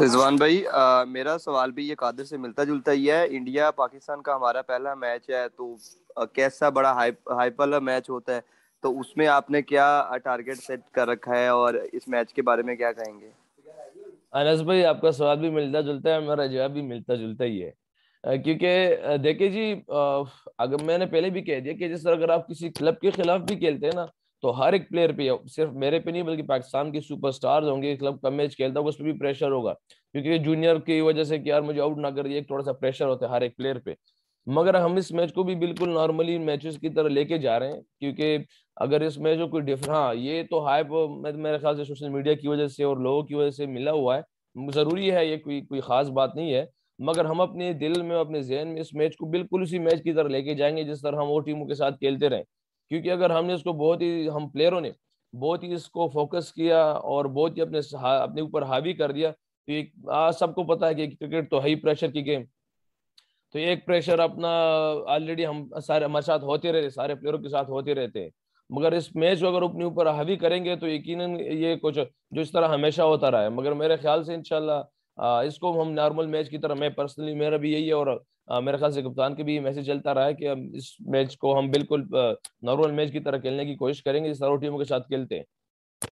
रिजवान भाई आ, मेरा सवाल भी ये कादिर से मिलता जुलता ही है इंडिया पाकिस्तान का हमारा पहला मैच है तो आ, कैसा बड़ा हाइप हाइप वाला मैच होता है तो उसमें आपने क्या टारगेट सेट कर रखा है और इस मैच के बारे में क्या कहेंगे अनस भाई आपका सवाल भी मिलता जुलता है मेरा जवाब भी मिलता जुलता ही है क्योंकि देखिए जी अगर मैंने पहले भी कह दिया कि जिस तरह अगर आप किसी क्लब के खिलाफ भी खेलते हैं ना तो हर एक प्लेयर पे सिर्फ मेरे पे नहीं बल्कि पाकिस्तान के स्टार होंगे क्लब कम मैच खेलता होगा उस पर भी प्रेशर होगा क्योंकि जूनियर की वजह से कि यार मुझे आउट ना कर दिया थोड़ा सा प्रेशर होता है हर एक प्लेयर पे मगर हम इस मैच को भी बिल्कुल नॉर्मली मैचेस की तरह लेके जा रहे हैं क्योंकि अगर इस मैच को कोई डिफर हाँ ये तो हाइप मेरे ख्याल से सोशल मीडिया की वजह से और लोगों की वजह से मिला हुआ है ज़रूरी है ये कोई कोई ख़ास बात नहीं है मगर हम अपने दिल में अपने जहन में इस मैच को बिल्कुल उसी मैच की तरह लेके जाएंगे जिस तरह हम और टीमों के साथ खेलते रहे क्योंकि अगर हमने इसको बहुत ही हम प्लेयरों ने बहुत ही इसको फोकस किया और बहुत ही अपने अपने ऊपर हावी कर दिया तो ये सबको पता है कि क्रिकेट तो हाई प्रेशर की गेम तो एक प्रेशर अपना ऑलरेडी हम सारे हमारे साथ होते रहे सारे प्लेयरों के साथ होते रहते हैं मगर इस मैच को अगर अपने ऊपर हावी करेंगे तो यकीन ये कुछ जो इस तरह हमेशा होता रहा है मगर मेरे ख्याल से इनशाला इसको हम नॉर्मल मैच की तरह मैं पर्सनली मेरा भी यही है और मेरे ख्याल से कप्तान के भी मैसेज चलता रहा है कि हम इस मैच को हम बिल्कुल नॉर्मल मैच की तरह खेलने की कोशिश करेंगे जिस तरह टीमों के साथ खेलते हैं